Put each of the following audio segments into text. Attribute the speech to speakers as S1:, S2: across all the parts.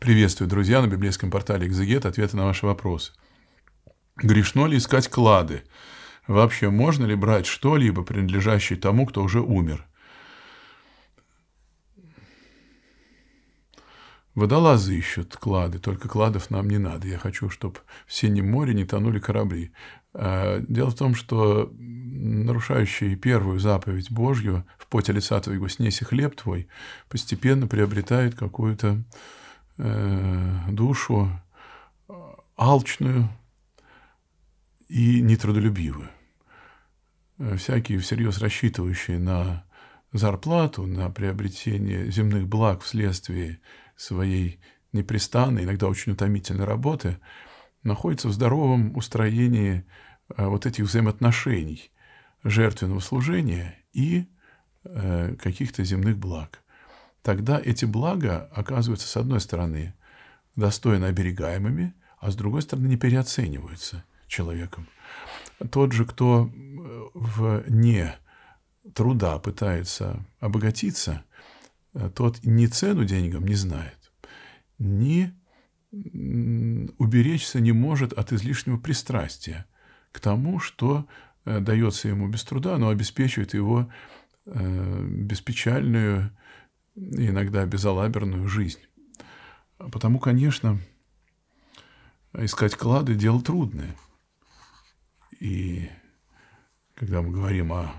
S1: Приветствую, друзья, на библейском портале «Экзегет» ответы на ваши вопросы. Грешно ли искать клады? Вообще, можно ли брать что-либо, принадлежащее тому, кто уже умер? Водолазы ищут клады, только кладов нам не надо. Я хочу, чтобы в Синем море не тонули корабли. А, дело в том, что нарушающий первую заповедь Божью «в поте лица твоего снеси хлеб твой» постепенно приобретает какую-то Э, душу э, алчную и нетрудолюбивую. Э, всякие всерьез рассчитывающие на зарплату, на приобретение земных благ вследствие своей непрестанной, иногда очень утомительной работы, находятся в здоровом устроении вот этих взаимоотношений жертвенного служения и каких-то земных благ тогда эти блага оказываются, с одной стороны, достойно оберегаемыми, а с другой стороны, не переоцениваются человеком. Тот же, кто э, вне труда пытается обогатиться, э, тот ни цену деньгам не знает, ни уберечься не может от излишнего пристрастия к тому, что э, дается ему без труда, но обеспечивает его беспечальную иногда безалаберную жизнь. Потому, конечно, искать клады – дело трудное. И когда мы говорим о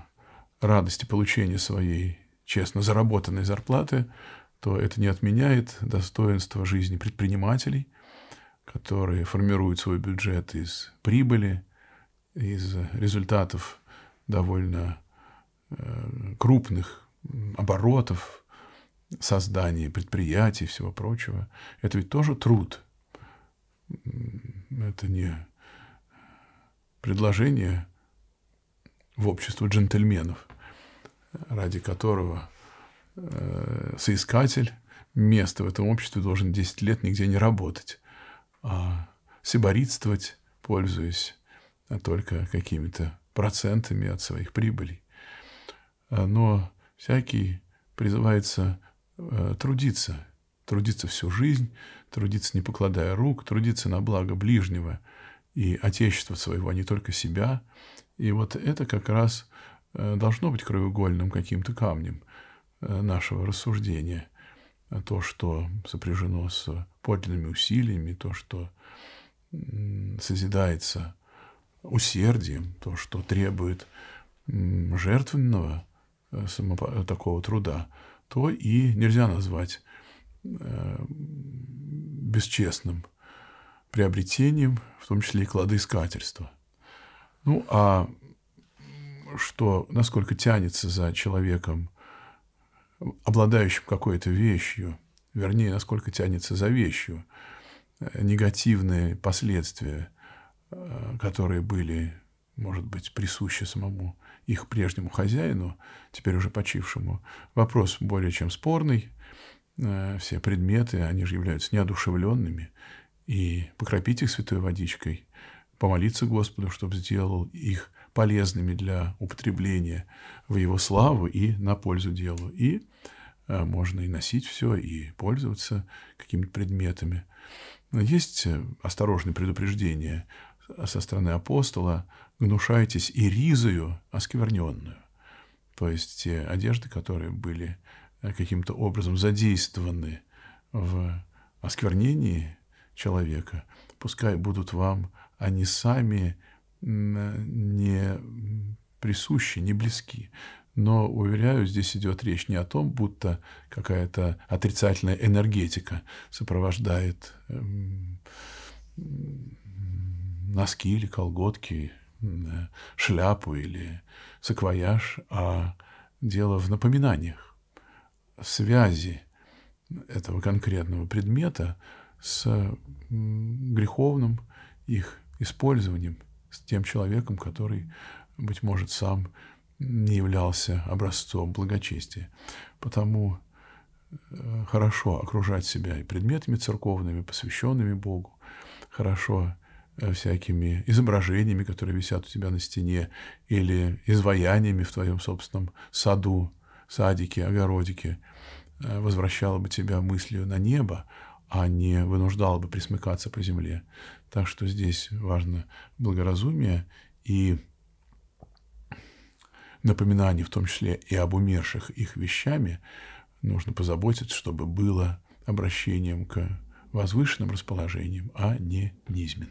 S1: радости получения своей честно заработанной зарплаты, то это не отменяет достоинства жизни предпринимателей, которые формируют свой бюджет из прибыли, из результатов довольно э, крупных оборотов, создании предприятий и всего прочего. Это ведь тоже труд. Это не предложение в общество джентльменов, ради которого э, соискатель место в этом обществе должен 10 лет нигде не работать, а сиборитствовать, пользуясь а только какими-то процентами от своих прибылей. Э, но всякий призывается Э, трудиться, трудиться всю жизнь, трудиться, не покладая рук, трудиться на благо ближнего и отечества своего, а не только себя. И вот это как раз э, должно быть краеугольным каким-то камнем э, нашего рассуждения. А то, что сопряжено с подлинными усилиями, то, что созидается усердием, то, что требует жертвенного самого такого труда, то и нельзя назвать э, бесчестным приобретением, в том числе и кладоискательство. Ну, а что, насколько тянется за человеком, обладающим какой-то вещью, вернее, насколько тянется за вещью, э, негативные последствия, э, которые были может быть, присуще самому их прежнему хозяину, теперь уже почившему. Вопрос более чем спорный. Э, все предметы, они же являются неодушевленными. И покропить их святой водичкой, помолиться Господу, чтобы сделал их полезными для употребления в его славу и на пользу делу. И э, можно и носить все, и пользоваться какими-то предметами. Есть э, осторожные предупреждения со стороны апостола гнушайтесь и ризою оскверненную. То есть те одежды, которые были э, каким-то образом задействованы в осквернении человека, пускай будут вам они сами э, не присущи, не близки. Но, уверяю, здесь идет речь не о том, будто какая-то отрицательная энергетика сопровождает эм, носки или колготки, э, шляпу или саквояж, а дело в напоминаниях, в связи этого конкретного предмета с греховным их использованием, с тем человеком, который, быть может, сам не являлся образцом благочестия. Потому э, хорошо окружать себя и предметами церковными, посвященными Богу, хорошо Э, всякими изображениями, которые висят у тебя на стене, или изваяниями в твоем собственном саду, садике, огородике, э, возвращала бы тебя мыслью на небо, а не вынуждала бы присмыкаться по земле. Так что здесь важно благоразумие и напоминание, в том числе и об умерших их вещами, нужно позаботиться, чтобы было обращением к возвышенным расположениям, а не низменным.